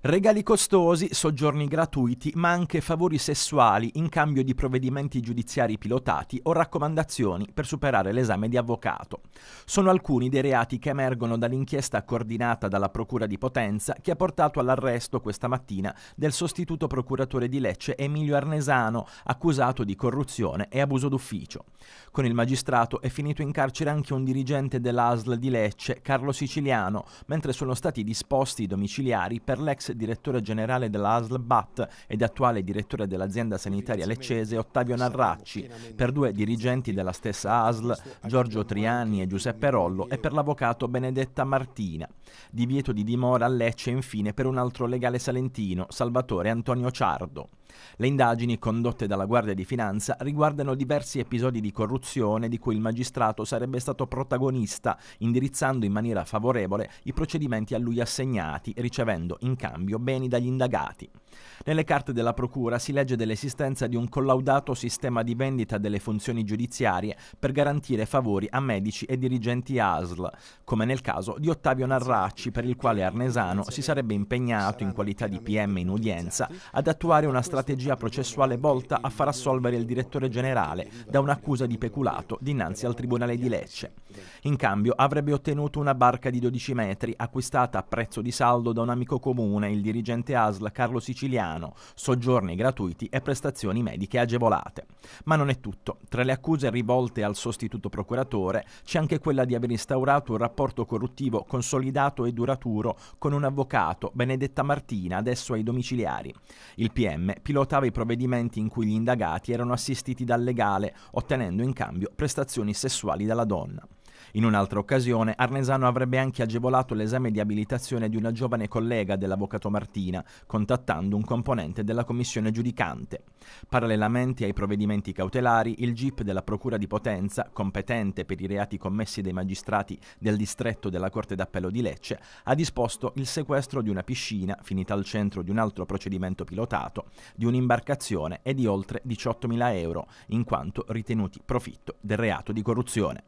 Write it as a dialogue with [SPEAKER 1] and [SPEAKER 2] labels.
[SPEAKER 1] Regali costosi, soggiorni gratuiti, ma anche favori sessuali in cambio di provvedimenti giudiziari pilotati o raccomandazioni per superare l'esame di avvocato. Sono alcuni dei reati che emergono dall'inchiesta coordinata dalla Procura di Potenza che ha portato all'arresto questa mattina del sostituto procuratore di Lecce Emilio Arnesano, accusato di corruzione e abuso d'ufficio. Con il magistrato è finito in carcere anche un dirigente dell'ASL di Lecce, Carlo Siciliano, mentre sono stati disposti i domiciliari per l'ex direttore generale della dell'ASLBAT ed attuale direttore dell'azienda sanitaria leccese Ottavio Narracci, per due dirigenti della stessa ASL, Giorgio Triani e Giuseppe Rollo, e per l'avvocato Benedetta Martina. Divieto di dimora a Lecce infine per un altro legale salentino, Salvatore Antonio Ciardo. Le indagini condotte dalla Guardia di Finanza riguardano diversi episodi di corruzione di cui il magistrato sarebbe stato protagonista, indirizzando in maniera favorevole i procedimenti a lui assegnati, ricevendo in cambio beni dagli indagati. Nelle carte della Procura si legge dell'esistenza di un collaudato sistema di vendita delle funzioni giudiziarie per garantire favori a medici e dirigenti ASL, come nel caso di Ottavio Narracci, per il quale Arnesano si sarebbe impegnato in qualità di PM in udienza ad attuare una strategia strategia processuale volta a far assolvere il direttore generale da un'accusa di peculato dinanzi al Tribunale di Lecce. In cambio avrebbe ottenuto una barca di 12 metri acquistata a prezzo di saldo da un amico comune, il dirigente ASL Carlo Siciliano, soggiorni gratuiti e prestazioni mediche agevolate. Ma non è tutto. Tra le accuse rivolte al sostituto procuratore c'è anche quella di aver instaurato un rapporto corruttivo consolidato e duraturo con un avvocato, Benedetta Martina, adesso ai domiciliari. Il PM pilotava i provvedimenti in cui gli indagati erano assistiti dal legale, ottenendo in cambio prestazioni sessuali dalla donna. In un'altra occasione, Arnesano avrebbe anche agevolato l'esame di abilitazione di una giovane collega dell'avvocato Martina, contattando un componente della commissione giudicante. Parallelamente ai provvedimenti cautelari, il GIP della Procura di Potenza, competente per i reati commessi dai magistrati del distretto della Corte d'Appello di Lecce, ha disposto il sequestro di una piscina, finita al centro di un altro procedimento pilotato, di un'imbarcazione e di oltre 18.000 euro, in quanto ritenuti profitto del reato di corruzione.